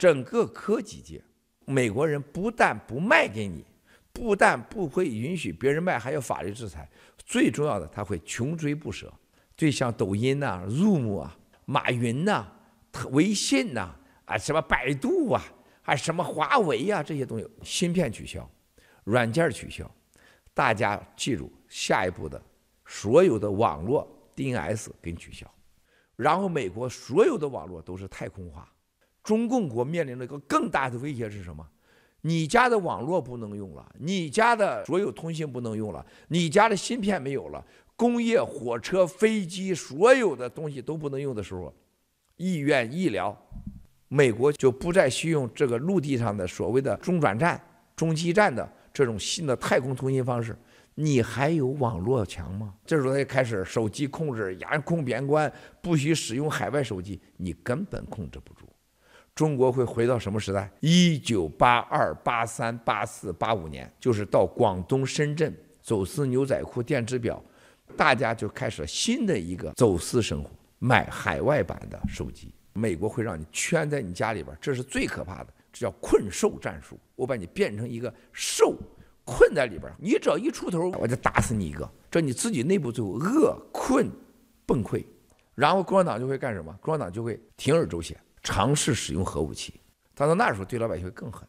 整个科技界，美国人不但不卖给你，不但不会允许别人卖，还有法律制裁。最重要的，他会穷追不舍。最像抖音呐、Zoom 啊、马云呐、微信呐啊什么百度啊啊什么华为呀这些东西，芯片取消，软件取消。大家记住，下一步的所有的网络 DNS 给你取消，然后美国所有的网络都是太空化。中共国面临了一个更大的威胁是什么？你家的网络不能用了，你家的所有通信不能用了，你家的芯片没有了，工业、火车、飞机所有的东西都不能用的时候，医院、医疗，美国就不再需用这个陆地上的所谓的中转站、中继站的这种新的太空通信方式。你还有网络墙吗？这时候开始手机控制，严控边关，不许使用海外手机，你根本控制不住。中国会回到什么时代？一九八二、八三、八四、八五年，就是到广东深圳走私牛仔裤、电子表，大家就开始了新的一个走私生活，卖海外版的手机。美国会让你圈在你家里边，这是最可怕的，这叫困兽战术。我把你变成一个兽，困在里边，你只要一出头，我就打死你一个。这你自己内部就饿困崩溃，然后共产党就会干什么？共产党就会铤而走险。尝试使用核武器，但到那时候对老百姓会更狠。